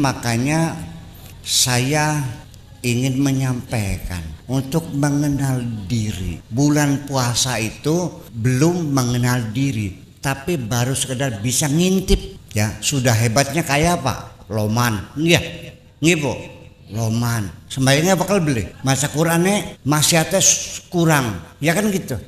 makanya saya ingin menyampaikan untuk mengenal diri. Bulan puasa itu belum mengenal diri, tapi baru sekedar bisa ngintip. Ya, sudah hebatnya kayak apa? Loman. Iya. Ngibo. Iya, Loman. Sembayangnya bakal beli. Masa Qur'annya masih atas kurang. Ya kan gitu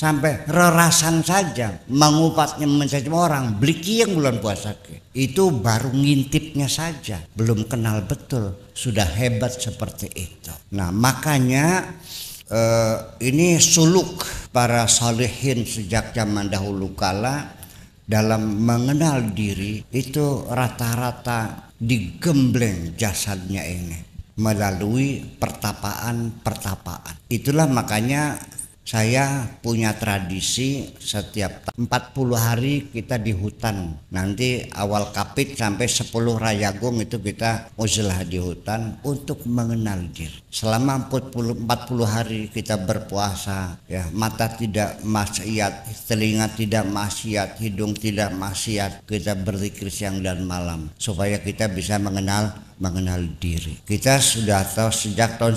sampai rerasan saja mengupatnya mencari orang beliki yang bulan puasa itu baru ngintipnya saja belum kenal betul sudah hebat seperti itu nah makanya eh, ini suluk para salihin sejak zaman dahulu kala dalam mengenal diri itu rata-rata digembleng jasadnya ini melalui pertapaan-pertapaan. Itulah makanya saya punya tradisi setiap 40 hari kita di hutan. Nanti awal kapit sampai 10 rayagung itu kita uzlah di hutan untuk mengenal diri. Selama 40, 40 hari kita berpuasa, ya mata tidak maksiat, telinga tidak maksiat, hidung tidak maksiat. Kita berzikir siang dan malam supaya kita bisa mengenal mengenal diri. Kita sudah tahu sejak tahun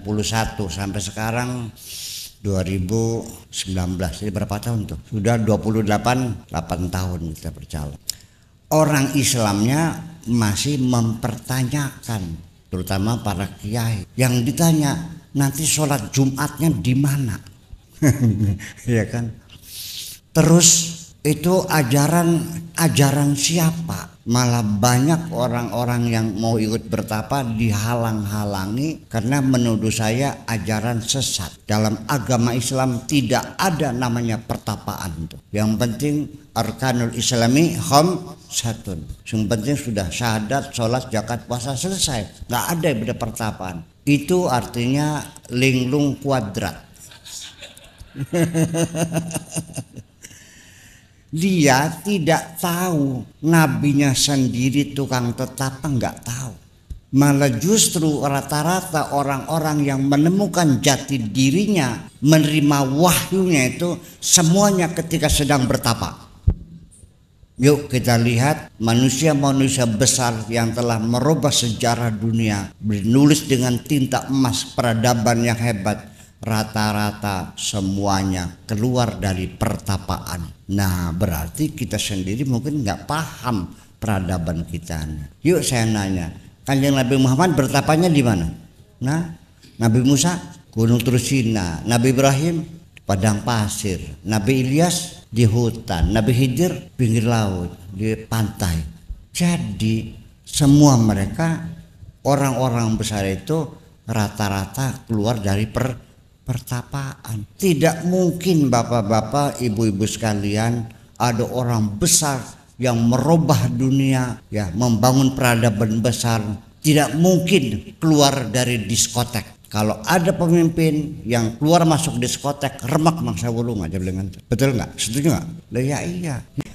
91 sampai sekarang 2019 jadi berapa tahun tuh sudah 28 8 tahun kita berjalan orang Islamnya masih mempertanyakan terutama para kiai yang ditanya nanti sholat Jumatnya di mana ya kan terus itu ajaran ajaran siapa malah banyak orang-orang yang mau ikut bertapa dihalang-halangi karena menuduh saya ajaran sesat. Dalam agama Islam tidak ada namanya pertapaan tuh. Yang penting arkanul islami hom satun. Yang penting sudah syahadat, sholat, zakat, puasa selesai. Nggak ada yang beda pertapaan. Itu artinya linglung kuadrat. dia tidak tahu nabinya sendiri tukang tetap enggak tahu malah justru rata-rata orang-orang yang menemukan jati dirinya menerima wahyunya itu semuanya ketika sedang bertapa yuk kita lihat manusia-manusia besar yang telah merubah sejarah dunia menulis dengan tinta emas peradaban yang hebat rata-rata semuanya keluar dari pertapaan. Nah berarti kita sendiri mungkin nggak paham peradaban kita. Yuk saya nanya, kanjeng Nabi Muhammad bertapanya di mana? Nah, Nabi Musa Gunung Trusina, Nabi Ibrahim padang pasir, Nabi Ilyas di hutan, Nabi Hijir pinggir laut, di pantai. Jadi semua mereka orang-orang besar itu rata-rata keluar dari per pertapaan. Tidak mungkin bapak-bapak, ibu-ibu sekalian, ada orang besar yang merubah dunia, ya, membangun peradaban besar. Tidak mungkin keluar dari diskotek. Kalau ada pemimpin yang keluar masuk diskotek, remak mangsa wulung aja dengan Betul nggak? Setuju nggak? ya iya. iya.